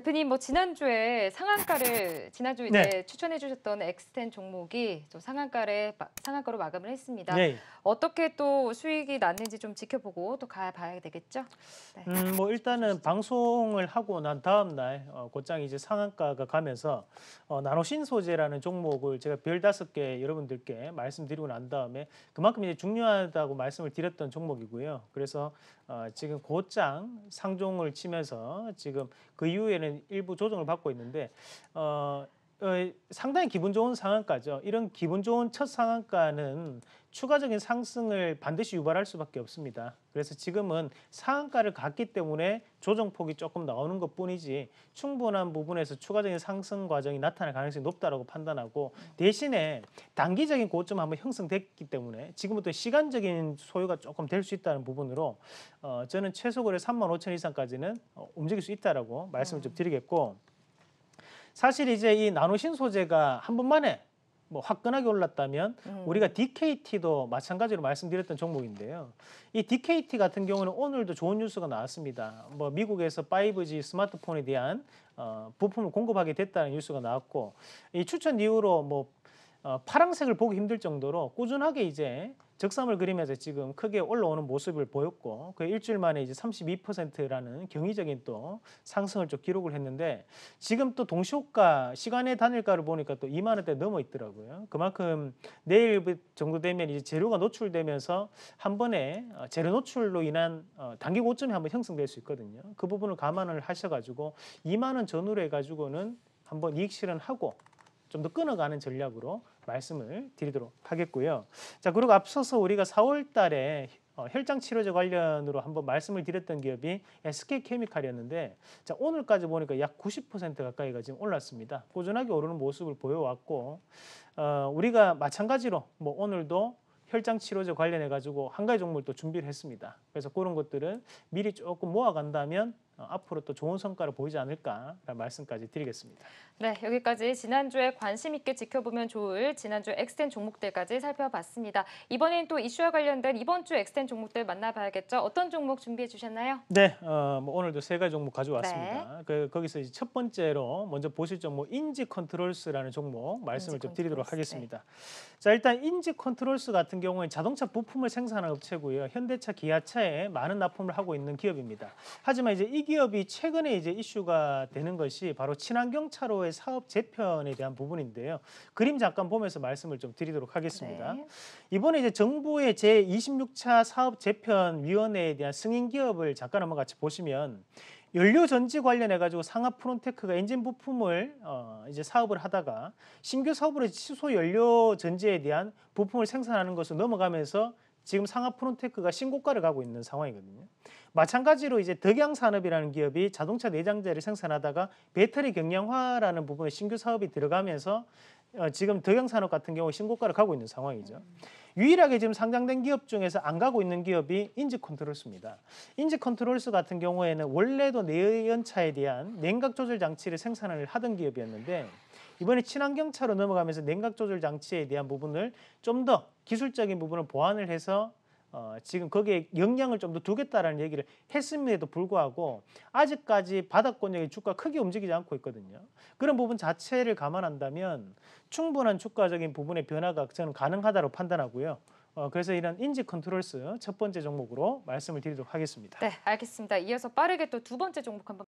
대표님 뭐 지난주에 상한가를 지난주 이제 네. 추천해 주셨던 엑스텐 종목이 또 상한가를 상한가로 마감을 했습니다. 네. 어떻게 또 수익이 났는지 좀 지켜보고 또 가봐야 되겠죠? 네. 음, 뭐 일단은 방송을 하고 난 다음 날 어, 곧장 이제 상한가가 가면서 어, 나노신 소재라는 종목을 제가 별 다섯 개 여러분들께 말씀드리고 난 다음에 그만큼 이제 중요하다고 말씀을 드렸던 종목이고요. 그래서 어, 지금 곧장 상종을 치면서 지금 그 이후에는 이번는 일부 조정을 받고 있는데 어, 어, 상당히 기분 좋은 상한가죠. 이런 기분 좋은 첫 상한가는 추가적인 상승을 반드시 유발할 수밖에 없습니다. 그래서 지금은 상한가를 갔기 때문에 조정폭이 조금 나오는 것 뿐이지 충분한 부분에서 추가적인 상승 과정이 나타날 가능성이 높다고 판단하고 대신에 단기적인 고점 한번 형성됐기 때문에 지금부터 시간적인 소요가 조금 될 수 있다는 부분으로 어, 저는 최소 거래 3만 5천 이상까지는 어, 움직일 수 있다라고 말씀을 좀 음. 드리겠고 사실 이제 이 나노신 소재가 한 번만에 뭐 화끈하게 올랐다면 음. 우리가 DKT도 마찬가지로 말씀드렸던 종목인데요. 이 DKT 같은 경우는 오늘도 좋은 뉴스가 나왔습니다. 뭐 미국에서 5G 스마트폰에 대한 어, 부품을 공급하게 됐다는 뉴스가 나왔고 이 추천 이후로 뭐 어, 파랑색을 보기 힘들 정도로 꾸준하게 이제 적삼을 그리면서 지금 크게 올라오는 모습을 보였고 그 일주일 만에 이제 32%라는 경이적인 또 상승을 좀 기록을 했는데 지금 또 동시효과 시간의 단일가를 보니까 또 2만 원대 넘어 있더라고요. 그만큼 내일 정도 되면 이제 재료가 노출되면서 한 번에 어, 재료 노출로 인한 단기 어, 고점이 한번 형성될 수 있거든요. 그 부분을 감안을 하셔가지고 2만 원 전후로 해가지고는 한번 이익 실현하고 좀 더 끊어가는 전략으로 말씀을 드리도록 하겠고요. 자, 그리고 앞서서 우리가 4월 달에 어, 혈장 치료제 관련으로 한번 말씀을 드렸던 기업이 SK 케미칼이었는데 자, 오늘까지 보니까 약 90% 가까이가 지금 올랐습니다. 꾸준하게 오르는 모습을 보여왔고 어, 우리가 마찬가지로 뭐 오늘도 혈장 치료제 관련해 가지고 한 가지 종목을 또 준비를 했습니다. 그래서 그런 것들은 미리 조금 모아 간다면 어, 앞으로 또 좋은 성과를 보이지 않을까라는 말씀까지 드리겠습니다. 네, 여기까지 지난주에 관심 있게 지켜보면 좋을 지난주 엑스텐 종목들까지 살펴봤습니다. 이번엔 또 이슈와 관련된 이번 주 엑스텐 종목들 만나봐야겠죠. 어떤 종목 준비해 주셨나요? 네, 어, 뭐 오늘도 세 가지 종목 가져왔습니다. 네. 그, 거기서 첫 번째로 먼저 보실 종목 뭐 인지 컨트롤스라는 종목 말씀을 좀 드리도록 네. 하겠습니다. 네. 자, 일단 인지 컨트롤스 같은 경우에 자동차 부품을 생산하는 업체고요. 현대차, 기아차에 많은 납품을 하고 있는 기업입니다. 하지만 이제 이이 기업이 최근에 이제 이슈가 되는 것이 바로 친환경 차로의 사업 재편에 대한 부분인데요. 그림 잠깐 보면서 말씀을 좀 드리도록 하겠습니다. 네. 이번에 이제 정부의 제 26차 사업 재편 위원회에 대한 승인 기업을 잠깐 한번 같이 보시면 연료 전지 관련해 가지고 상하 프론테크가 엔진 부품을 어 이제 사업을 하다가 신규 사업으로 취소 연료 전지에 대한 부품을 생산하는 것으로 넘어가면서 지금 상하 프론테크가 신고가를 가고 있는 상황이거든요. 마찬가지로 이제 덕양 산업이라는 기업이 자동차 내장재를 생산하다가 배터리 경량화라는 부분에 신규 사업이 들어가면서 어, 지금 덕양 산업 같은 경우 신고가를 가고 있는 상황이죠. 유일하게 지금 상장된 기업 중에서 안 가고 있는 기업이 인지 컨트롤스입니다. 인지 컨트롤스 같은 경우에는 원래도 내연차에 대한 냉각 조절 장치를 생산을 하던 기업이었는데 이번에 친환경차로 넘어가면서 냉각 조절 장치에 대한 부분을 좀 더 기술적인 부분을 보완을 해서 어, 지금 거기에 영향을 좀 더 두겠다라는 얘기를 했음에도 불구하고 아직까지 바닥권역의 주가 크게 움직이지 않고 있거든요. 그런 부분 자체를 감안한다면 충분한 주가적인 부분의 변화가 저는 가능하다고 판단하고요. 어, 그래서 이런 인지 컨트롤스 첫 번째 종목으로 말씀을 드리도록 하겠습니다. 네, 알겠습니다. 이어서 빠르게 또 두 번째 종목 한번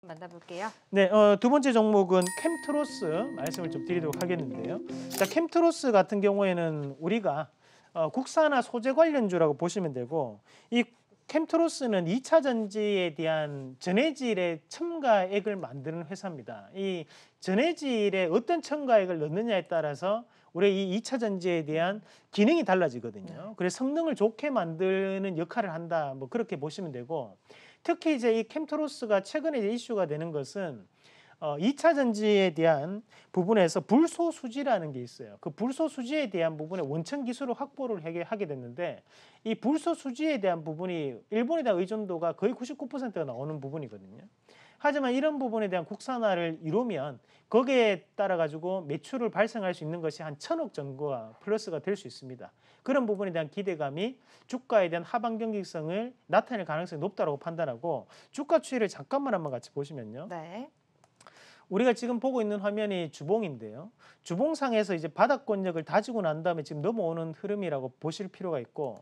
만나볼게요. 네, 어, 두 번째 종목은 캠트로스 말씀을 좀 드리도록 하겠는데요. 자, 캠트로스 같은 경우에는 우리가 어, 국산화 소재 관련주라고 보시면 되고 이 캠트로스는 2차 전지에 대한 전해질의 첨가액을 만드는 회사입니다. 이 전해질에 어떤 첨가액을 넣느냐에 따라서 우리 이 2차 전지에 대한 기능이 달라지거든요. 네. 그래서 성능을 좋게 만드는 역할을 한다. 뭐 그렇게 보시면 되고 특히 이제 이 캠트로스가 최근에 이슈가 되는 것은 어, 2차 전지에 대한 부분에서 불소수지라는 게 있어요. 그 불소수지에 대한 부분에 원천 기술을 확보를 하게, 됐는데 이 불소수지에 대한 부분이 일본에 대한 의존도가 거의 99%가 나오는 부분이거든요. 하지만 이런 부분에 대한 국산화를 이루면 거기에 따라 가지고 매출을 발생할 수 있는 것이 한 천억 정도가 플러스가 될 수 있습니다. 그런 부분에 대한 기대감이 주가에 대한 하방 경기성을 나타낼 가능성이 높다고 판단하고 주가 추이를 잠깐만 한번 같이 보시면요. 네. 우리가 지금 보고 있는 화면이 주봉인데요. 주봉상에서 이제 바닥권력을 다지고 난 다음에 지금 넘어오는 흐름이라고 보실 필요가 있고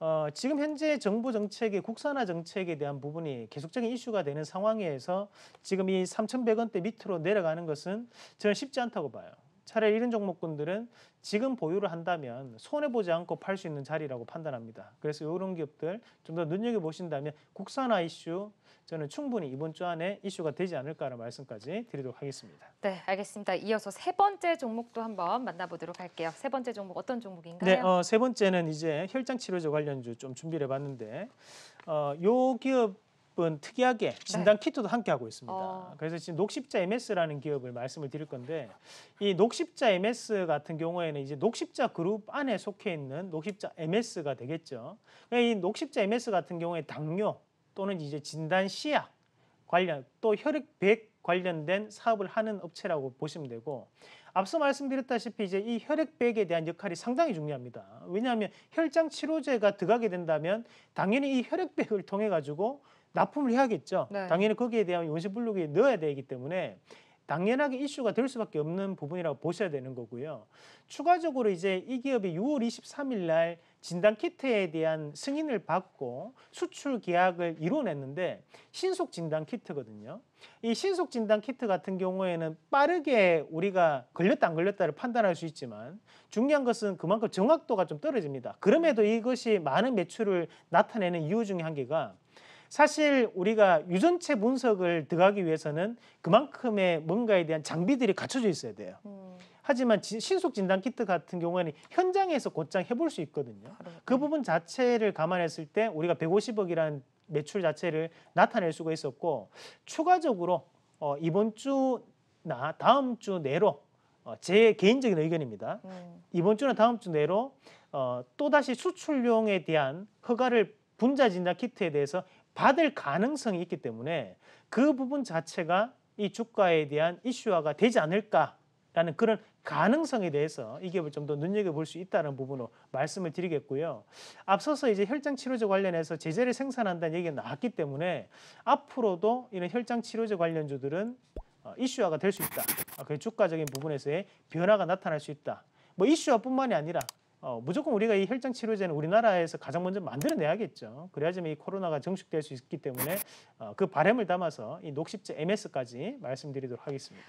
어, 지금 현재 정부 정책의 국산화 정책에 대한 부분이 계속적인 이슈가 되는 상황에서 지금 이 3,100원대 밑으로 내려가는 것은 저는 쉽지 않다고 봐요. 차라리 이런 종목군들은 지금 보유를 한다면 손해보지 않고 팔 수 있는 자리라고 판단합니다. 그래서 이런 기업들 좀 더 눈여겨보신다면 국산화 이슈 저는 충분히 이번 주 안에 이슈가 되지 않을까라는 말씀까지 드리도록 하겠습니다. 네, 알겠습니다. 이어서 세 번째 종목도 한번 만나보도록 할게요. 세 번째 종목 어떤 종목인가요? 네, 어, 세 번째는 이제 혈장 치료제 관련주 좀 준비를 해봤는데 어, 요 기업 은 특이하게 네. 진단 키트도 네. 함께 하고 있습니다. 어... 그래서 지금 녹십자 MS라는 기업을 말씀을 드릴 건데 이 녹십자 MS 같은 경우에는 이제 녹십자 그룹 안에 속해 있는 녹십자 MS가 되겠죠. 그러니까 이 녹십자 MS 같은 경우에 당뇨, 또는 이제 진단 시약 관련 또 혈액백 관련된 사업을 하는 업체라고 보시면 되고 앞서 말씀드렸다시피 이제 이 혈액백에 대한 역할이 상당히 중요합니다. 왜냐하면 혈장 치료제가 들어가게 된다면 당연히 이 혈액백을 통해 가지고 납품을 해야겠죠. 네. 당연히 거기에 대한 원시 블록에 넣어야 되기 때문에 당연하게 이슈가 될 수밖에 없는 부분이라고 보셔야 되는 거고요. 추가적으로 이제 이 기업이 6월 23일 날 진단 키트에 대한 승인을 받고 수출 계약을 이뤄냈는데 신속 진단 키트거든요. 이 신속 진단 키트 같은 경우에는 빠르게 우리가 걸렸다 안 걸렸다를 판단할 수 있지만 중요한 것은 그만큼 정확도가 좀 떨어집니다. 그럼에도 이것이 많은 매출을 나타내는 이유 중에 한 개가 사실 우리가 유전체 분석을 들어가기 위해서는 그만큼의 뭔가에 대한 장비들이 갖춰져 있어야 돼요. 음. 하지만 신속 진단 키트 같은 경우에는 현장에서 곧장 해볼 수 있거든요. 그렇구나. 그 부분 자체를 감안했을 때 우리가 150억이라는 매출 자체를 나타낼 수가 있었고 추가적으로 어, 이번 주나 다음 주 내로 어, 제 개인적인 의견입니다. 음. 이번 주나 다음 주 내로 어, 또다시 수출용에 대한 허가를 분자 진단 키트에 대해서 받을 가능성이 있기 때문에 그 부분 자체가 이 주가에 대한 이슈화가 되지 않을까라는 그런 가능성에 대해서 이기좀더 눈여겨볼 수 있다는 부분으로 말씀을 드리겠고요. 앞서서 이제 혈장 치료제 관련해서 제재를 생산한다는 얘기가 나왔기 때문에 앞으로도 이런 혈장 치료제 관련주들은 어, 이슈화가 될 수 있다. 그 주가적인 부분에서의 변화가 나타날 수 있다. 뭐 이슈화뿐만이 아니라 어, 무조건 우리가 이 혈장 치료제는 우리나라에서 가장 먼저 만들어내야겠죠. 그래야지만 이 코로나가 정식될 수 있기 때문에 어, 그 바램을 담아서 이 녹십제 MS까지 말씀드리도록 하겠습니다.